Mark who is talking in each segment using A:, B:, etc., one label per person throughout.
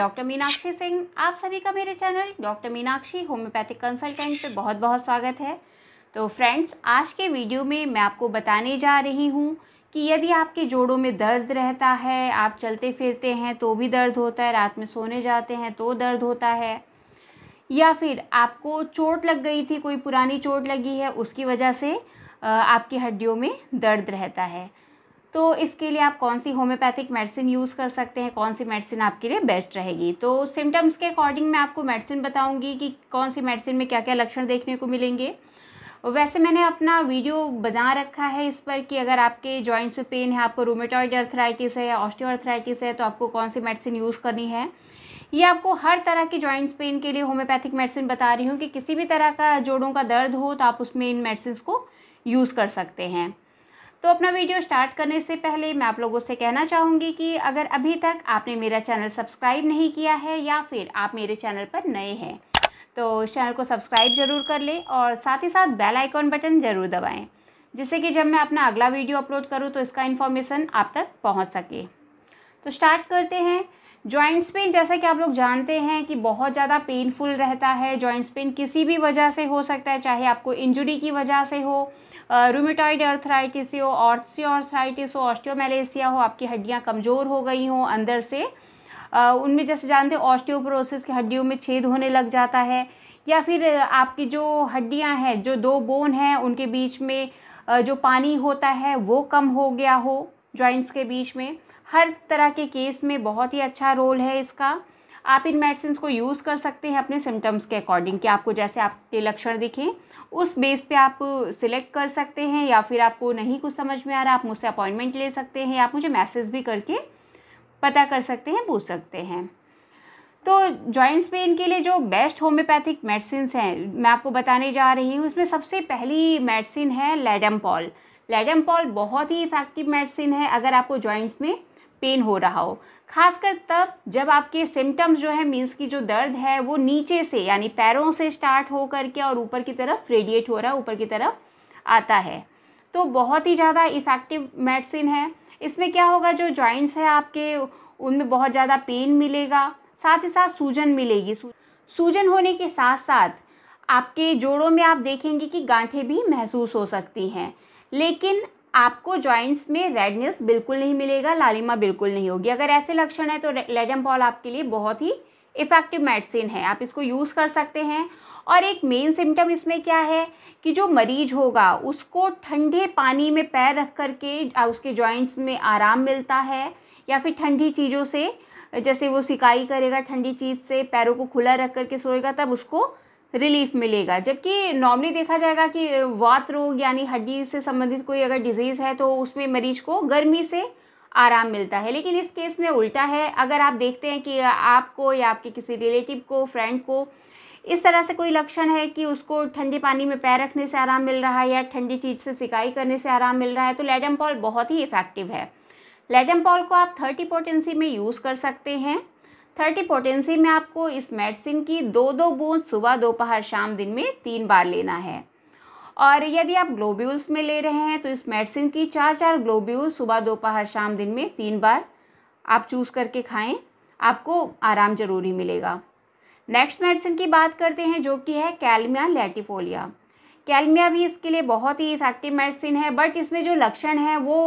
A: doctor Meenakshi Singh आप सभी का मेरे channel doctor Meenakshi homeopathic consultant पे बहुत बहुत स्वागत है तो फ्रेंड्स आज के वीडियो में मैं आपको बताने जा रही हूँ कि यदि आपके जोड़ों में दर्द रहता है आप चलते फिरते हैं तो भी दर्द होता है रात में सोने जाते हैं तो दर्द होता है या फिर आपको चोट लग गई थी कोई पुरानी चोट लगी है उसकी वजह से आपकी हड्डियों में दर्द रहता है तो इसके लिए आप कौन सी होम्योपैथिक मेडिसिन यूज़ कर सकते हैं कौन सी मेडिसिन आपके लिए बेस्ट रहेगी तो सिम्टम्स के अकॉर्डिंग मैं आपको मेडिसिन बताऊंगी कि कौन सी मेडिसिन में क्या क्या लक्षण देखने को मिलेंगे वैसे मैंने अपना वीडियो बना रखा है इस पर कि अगर आपके जॉइंट्स में पेन है आपको रोमेटॉइड अर्थराइटिस है या ऑस्टियोअर्थराइटिस है तो आपको कौन सी मेडिसिन यूज़ करनी है ये आपको हर तरह की जॉइंट्स पेन के लिए होम्योपैथिक मेडिसिन बता रही हूँ कि किसी भी तरह का जोड़ों का दर्द हो तो आप उसमें इन मेडिसिन को यूज़ कर सकते हैं तो अपना वीडियो स्टार्ट करने से पहले मैं आप लोगों से कहना चाहूँगी कि अगर अभी तक आपने मेरा चैनल सब्सक्राइब नहीं किया है या फिर आप मेरे चैनल पर नए हैं तो चैनल को सब्सक्राइब जरूर कर लें और साथ ही साथ बेल आइकॉन बटन ज़रूर दबाएँ जिससे कि जब मैं अपना अगला वीडियो अपलोड करूँ तो इसका इन्फॉर्मेशन आप तक पहुँच सके तो स्टार्ट करते हैं जॉइंट्स पेन जैसा कि आप लोग जानते हैं कि बहुत ज़्यादा पेनफुल रहता है जॉइंट्स पेन किसी भी वजह से हो सकता है चाहे आपको इंजरी की वजह से हो रूमेटॉइड अर्थराइटिस हो ऑर्थियोर्थराइटिस हो ऑस्टियोमेलेसिया हो आपकी हड्डियाँ कमज़ोर हो गई हों अंदर से उनमें जैसे जानते हैं ऑस्टियोप्रोसिस की हड्डियों में छेद होने लग जाता है या फिर आपकी जो हड्डियां हैं जो दो बोन हैं उनके बीच में जो पानी होता है वो कम हो गया हो जॉइंट्स के बीच में हर तरह के केस में बहुत ही अच्छा रोल है इसका आप इन मेडिसिन को यूज़ कर सकते हैं अपने सिम्टम्स के अकॉर्डिंग कि आपको जैसे आपके लक्षण दिखें उस बेस पे आप सिलेक्ट कर सकते हैं या फिर आपको नहीं कुछ समझ में आ रहा आप मुझसे अपॉइंटमेंट ले सकते हैं आप मुझे मैसेज भी करके पता कर सकते हैं पूछ सकते हैं तो जॉइंट्स पेन के लिए जो बेस्ट होम्योपैथिक मेडिसिन हैं मैं आपको बताने जा रही हूँ उसमें सबसे पहली मेडिसिन है लेडम पॉल लेडम पॉल बहुत ही इफ़ेक्टिव मेडिसिन है अगर आपको जॉइंट्स में पेन हो रहा हो खासकर तब जब आपके सिम्टम्स जो है मीन्स की जो दर्द है वो नीचे से यानी पैरों से स्टार्ट हो करके और ऊपर की तरफ रेडिएट हो रहा है ऊपर की तरफ आता है तो बहुत ही ज़्यादा इफ़ेक्टिव मेडिसिन है इसमें क्या होगा जो जॉइंट्स है आपके उनमें बहुत ज़्यादा पेन मिलेगा साथ ही साथ सूजन मिलेगी सूजन होने के साथ साथ आपके जोड़ों में आप देखेंगे कि गांठें भी महसूस हो सकती हैं लेकिन आपको जॉइंट्स में रेडनेस बिल्कुल नहीं मिलेगा लालिमा बिल्कुल नहीं होगी अगर ऐसे लक्षण है तो लेजम्पॉल आपके लिए बहुत ही इफ़ेक्टिव मेडिसिन है आप इसको यूज़ कर सकते हैं और एक मेन सिम्टम इसमें क्या है कि जो मरीज होगा उसको ठंडे पानी में पैर रख करके उसके जॉइंट्स में आराम मिलता है या फिर ठंडी चीज़ों से जैसे वो सिकाई करेगा ठंडी चीज़ से पैरों को खुला रख करके सोएगा तब उसको रिलीफ मिलेगा जबकि नॉर्मली देखा जाएगा कि वात रोग यानी हड्डी से संबंधित कोई अगर डिजीज़ है तो उसमें मरीज को गर्मी से आराम मिलता है लेकिन इस केस में उल्टा है अगर आप देखते हैं कि आपको या आपके किसी रिलेटिव को फ्रेंड को इस तरह से कोई लक्षण है कि उसको ठंडे पानी में पैर रखने से आराम मिल रहा है या ठंडी चीज़ से सिकाई करने से आराम मिल रहा है तो लेडम पॉल बहुत ही इफ़ेक्टिव है लेडम पॉल को आप थर्टी पोटेंसी में यूज़ कर सकते हैं थर्टी पोटेंसी में आपको इस मेडिसिन की दो दो बूंद सुबह दोपहर शाम दिन में तीन बार लेना है और यदि आप ग्लोब्यूल्स में ले रहे हैं तो इस मेडिसिन की चार चार ग्लोब्यूल सुबह दोपहर शाम दिन में तीन बार आप चूज़ करके खाएं आपको आराम ज़रूरी मिलेगा नेक्स्ट मेडिसिन की बात करते हैं जो कि है कैलमिया लेटिफोलिया कैलमिया भी इसके लिए बहुत ही इफ़ेक्टिव मेडिसिन है बट इसमें जो लक्षण है वो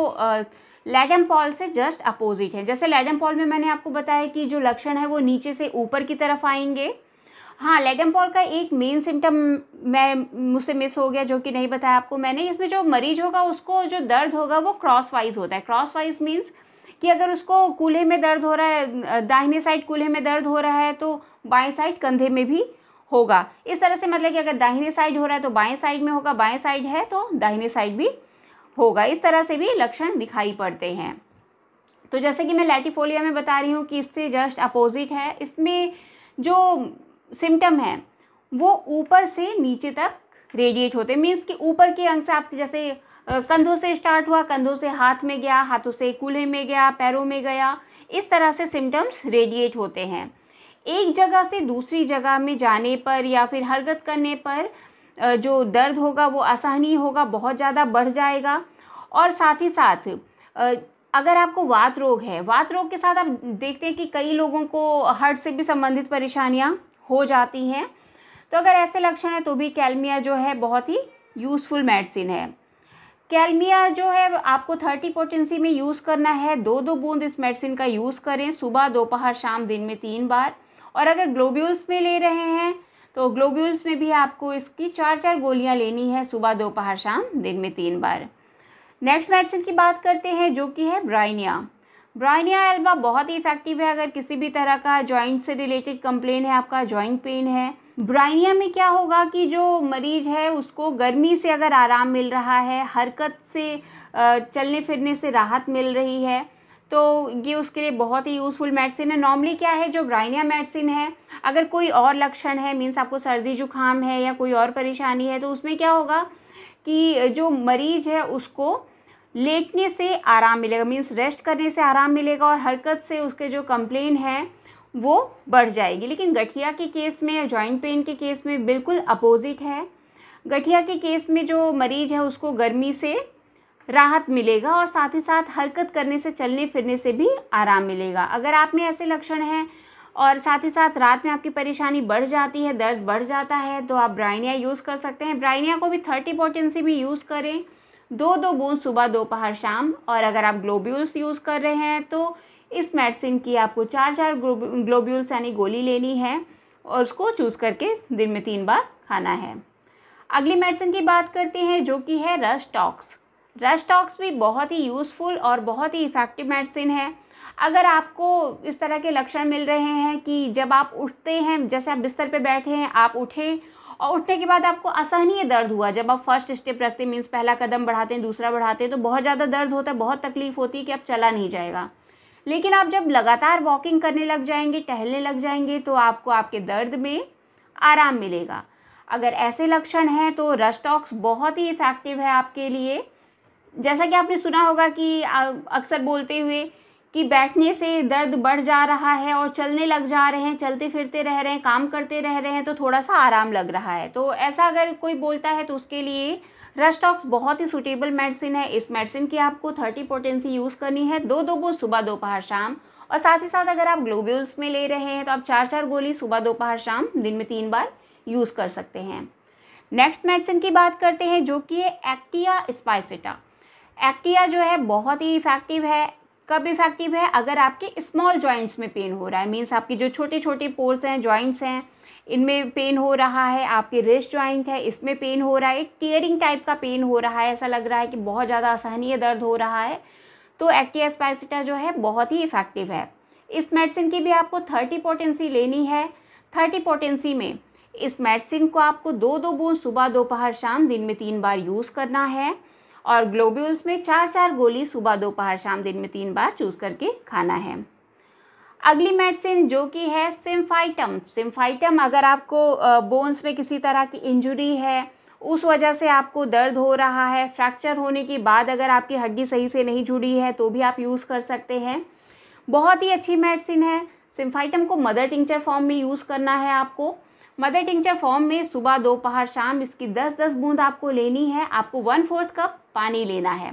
A: लेगम पॉल से जस्ट अपोजिट है जैसे लेगम पॉल में मैंने आपको बताया कि जो लक्षण है वो नीचे से ऊपर की तरफ आएंगे हाँ लेगम पॉल का एक मेन सिम्टम मैं मुझसे मिस हो गया जो कि नहीं बताया आपको मैंने इसमें जो मरीज होगा उसको जो दर्द होगा वो क्रॉस वाइज होता है क्रॉस वाइज मीन्स कि अगर उसको कूल्हे में दर्द हो रहा है दाहिने साइड कूल्हे में दर्द हो रहा है तो बाएं साइड कंधे में भी होगा इस तरह से मतलब कि अगर दाहिने साइड हो रहा है तो बाएं साइड में होगा बाएं साइड है तो दाहिने साइड भी होगा इस तरह से भी लक्षण दिखाई पड़ते हैं तो जैसे कि मैं लैटिफोलिया में बता रही हूँ कि इससे जस्ट अपोजिट है इसमें जो सिम्टम है वो ऊपर से नीचे तक रेडिएट होते मीन्स कि ऊपर के अंग से आपके जैसे कंधों से स्टार्ट हुआ कंधों से हाथ में गया हाथों से कूल्हे में गया पैरों में गया इस तरह से सिम्टम्स रेडिएट होते हैं एक जगह से दूसरी जगह में जाने पर या फिर हरकत करने पर जो दर्द होगा वो असहनीय होगा बहुत ज़्यादा बढ़ जाएगा और साथ ही साथ अगर आपको वात रोग है वात रोग के साथ आप देखते हैं कि कई लोगों को हार्ट से भी संबंधित परेशानियाँ हो जाती हैं तो अगर ऐसे लक्षण हैं तो भी कैलमिया जो है बहुत ही यूज़फुल मेडिसिन है कैलमिया जो है आपको थर्टी पोटेंसी में यूज़ करना है दो दो बूंद इस मेडिसिन का यूज़ करें सुबह दोपहर शाम दिन में तीन बार और अगर ग्लोब्यूल्स में ले रहे हैं तो ग्लोब्यूल्स में भी आपको इसकी चार चार गोलियां लेनी है सुबह दोपहर शाम दिन में तीन बार नेक्स्ट मेडिसिन की बात करते हैं जो कि है ब्राइनिया ब्राइनिया एल्बा बहुत ही इफेक्टिव है अगर किसी भी तरह का जॉइंट से रिलेटेड कंप्लेन है आपका जॉइंट पेन है ब्राइनिया में क्या होगा कि जो मरीज है उसको गर्मी से अगर आराम मिल रहा है हरकत से चलने फिरने से राहत मिल रही है तो ये उसके लिए बहुत ही यूज़फुल मेडिसिन है नॉर्मली क्या है जो ब्राइनिया मेडिसिन है अगर कोई और लक्षण है मीन्स आपको सर्दी जुकाम है या कोई और परेशानी है तो उसमें क्या होगा कि जो मरीज़ है उसको लेटने से आराम मिलेगा मीन्स रेस्ट करने से आराम मिलेगा और हरकत से उसके जो कंप्लेन है वो बढ़ जाएगी लेकिन गठिया के केस में या जॉइंट पेन के केस में बिल्कुल अपोजिट है गठिया के केस में जो मरीज़ है उसको गर्मी से राहत मिलेगा और साथ ही साथ हरकत करने से चलने फिरने से भी आराम मिलेगा अगर आप में ऐसे लक्षण हैं और साथ ही साथ रात में आपकी परेशानी बढ़ जाती है दर्द बढ़ जाता है तो आप ब्राइनिया यूज़ कर सकते हैं ब्राइनिया को भी थर्टी पोटेंसी भी यूज़ करें दो दो बूंद सुबह दोपहर शाम और अगर आप ग्लोब्यूल्स यूज़ कर रहे हैं तो इस मेडिसिन की आपको चार चार ग्लोब्यूल्स यानी गोली लेनी है और उसको चूज़ करके दिन में तीन बार खाना है अगली मेडिसिन की बात करते हैं जो कि है रस टॉक्स रेस्टॉक्स भी बहुत ही यूज़फुल और बहुत ही इफ़ेक्टिव मेडिसिन है अगर आपको इस तरह के लक्षण मिल रहे हैं कि जब आप उठते हैं जैसे आप बिस्तर पर बैठे हैं आप उठें और उठने के बाद आपको असहनीय दर्द हुआ जब आप फर्स्ट स्टेप रखते हैं मीन्स पहला कदम बढ़ाते हैं दूसरा बढ़ाते हैं तो बहुत ज़्यादा दर्द होता है बहुत तकलीफ़ होती है कि अब चला नहीं जाएगा लेकिन आप जब लगातार वॉकिंग करने लग जाएंगे टहलने लग जाएंगे तो आपको आपके दर्द में आराम मिलेगा अगर ऐसे लक्षण हैं तो रस्टॉक्स बहुत ही इफ़ेक्टिव है आपके लिए जैसा कि आपने सुना होगा कि अक्सर बोलते हुए कि बैठने से दर्द बढ़ जा रहा है और चलने लग जा रहे हैं चलते फिरते रह रहे हैं काम करते रह रहे हैं तो थोड़ा सा आराम लग रहा है तो ऐसा अगर कोई बोलता है तो उसके लिए रस्टॉक्स बहुत ही सुटेबल मेडिसिन है इस मेडिसिन की आपको थर्टी पोटेंसी यूज़ करनी है दो दो गोल सुबह दोपहर शाम और साथ ही साथ अगर आप ग्लोब्यूल्स में ले रहे हैं तो आप चार चार गोली सुबह दोपहर शाम दिन में तीन बार यूज़ कर सकते हैं नेक्स्ट मेडिसिन की बात करते हैं जो कि है एक्टिया स्पाइसिटा एक्टिया जो है बहुत ही इफेक्टिव है कब इफेक्टिव है अगर आपके स्मॉल जॉइंट्स में पेन हो रहा है मीन्स आपकी जो छोटे छोटे पोर्स हैं जॉइंट्स हैं इनमें पेन हो रहा है आपके रेस्ट जॉइंट है इसमें पेन हो रहा है एक टीयरिंग टाइप का पेन हो रहा है ऐसा लग रहा है कि बहुत ज़्यादा असहनीय दर्द हो रहा है तो एक्टिया स्पाइसिटा जो है बहुत ही इफ़ेक्टिव है इस मेडिसिन की भी आपको थर्टी पोटेंसी लेनी है थर्टी पोटेंसी में इस मेडिसिन को आपको दो दो बूंद सुबह दोपहर शाम दिन में तीन बार यूज़ करना है और ग्लोब्यूल्स में चार चार गोली सुबह दोपहर शाम दिन में तीन बार चूज करके खाना है अगली मेडिसिन जो कि है सिम्फाइटम सिम्फाइटम अगर आपको बोन्स में किसी तरह की इंजरी है उस वजह से आपको दर्द हो रहा है फ्रैक्चर होने के बाद अगर आपकी हड्डी सही से नहीं जुड़ी है तो भी आप यूज़ कर सकते हैं बहुत ही अच्छी मेडिसिन है सिम्फाइटम को मदर टिंचर फॉर्म में यूज़ करना है आपको मदर टिंचर फॉर्म में सुबह दोपहर शाम इसकी दस दस बूंद आपको लेनी है आपको वन फोर्थ कप पानी लेना है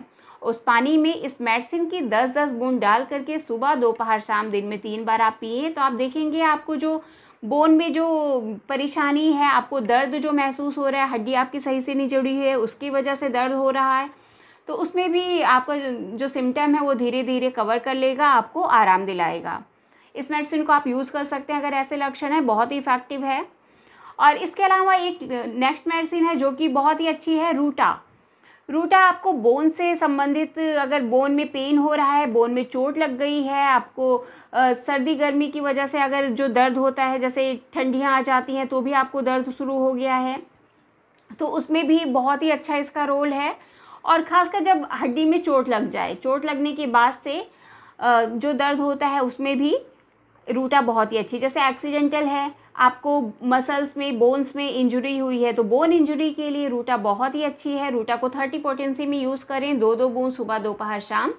A: उस पानी में इस मेडिसिन की 10-10 बूंद डाल करके सुबह दोपहर शाम दिन में तीन बार आप पिए तो आप देखेंगे आपको जो बोन में जो परेशानी है आपको दर्द जो महसूस हो रहा है हड्डी आपकी सही से नहीं जुड़ी है उसकी वजह से दर्द हो रहा है तो उसमें भी आपका जो सिम्टम है वो धीरे धीरे कवर कर लेगा आपको आराम दिलाएगा इस मेडिसिन को आप यूज़ कर सकते हैं अगर ऐसे लक्षण हैं बहुत ही इफ़ेक्टिव है और इसके अलावा एक नेक्स्ट मेडिसिन है जो कि बहुत ही अच्छी है रूटा रूटा आपको बोन से संबंधित अगर बोन में पेन हो रहा है बोन में चोट लग गई है आपको आ, सर्दी गर्मी की वजह से अगर जो दर्द होता है जैसे ठंडियाँ आ जाती हैं तो भी आपको दर्द शुरू हो गया है तो उसमें भी बहुत ही अच्छा इसका रोल है और ख़ासकर जब हड्डी में चोट लग जाए चोट लगने के बाद से जो दर्द होता है उसमें भी रूटा बहुत ही अच्छी जैसे एक्सीडेंटल है आपको मसल्स में बोन्स में इंजरी हुई है तो बोन इंजरी के लिए रूटा बहुत ही अच्छी है रूटा को थर्टी पोटेंसी में यूज़ करें दो दो बूंद सुबह दोपहर शाम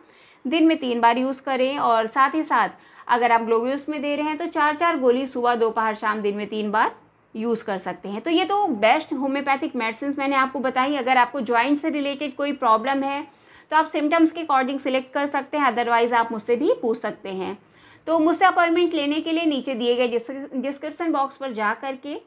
A: दिन में तीन बार यूज़ करें और साथ ही साथ अगर आप ग्लोब्यूल्स में दे रहे हैं तो चार चार गोली सुबह दोपहर शाम दिन में तीन बार यूज़ कर सकते हैं तो ये तो बेस्ट होम्योपैथिक मेडिसिन मैंने आपको बताई अगर आपको ज्वाइंट से रिलेटेड कोई प्रॉब्लम है तो आप सिम्टम्स के अकॉर्डिंग सिलेक्ट कर सकते हैं अदरवाइज़ आप मुझसे भी पूछ सकते हैं तो मुझसे अपॉइंटमेंट लेने के लिए नीचे दिए गए डिस्क्रिप्शन बॉक्स पर जा करके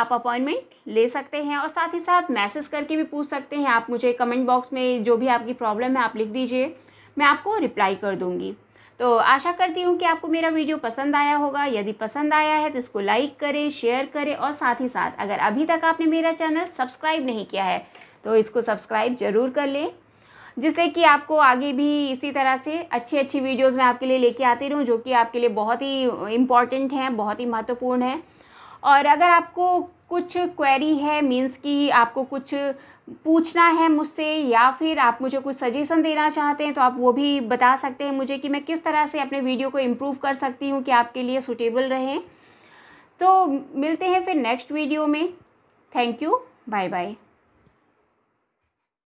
A: आप अपॉइंटमेंट ले सकते हैं और साथ ही साथ मैसेज करके भी पूछ सकते हैं आप मुझे कमेंट बॉक्स में जो भी आपकी प्रॉब्लम है आप लिख दीजिए मैं आपको रिप्लाई कर दूँगी तो आशा करती हूँ कि आपको मेरा वीडियो पसंद आया होगा यदि पसंद आया है तो इसको लाइक करें शेयर करें और साथ ही साथ अगर अभी तक आपने मेरा चैनल सब्सक्राइब नहीं किया है तो इसको सब्सक्राइब ज़रूर कर लें जिससे कि आपको आगे भी इसी तरह से अच्छी अच्छी वीडियोज़ मैं आपके लिए लेके आती रहूँ जो कि आपके लिए बहुत ही इम्पॉर्टेंट हैं बहुत ही महत्वपूर्ण हैं और अगर आपको कुछ क्वेरी है मीन्स कि आपको कुछ पूछना है मुझसे या फिर आप मुझे कुछ सजेशन देना चाहते हैं तो आप वो भी बता सकते हैं मुझे कि मैं किस तरह से अपने वीडियो को इम्प्रूव कर सकती हूँ कि आपके लिए सूटेबल रहे तो मिलते हैं फिर नेक्स्ट वीडियो में थैंक यू बाय बाय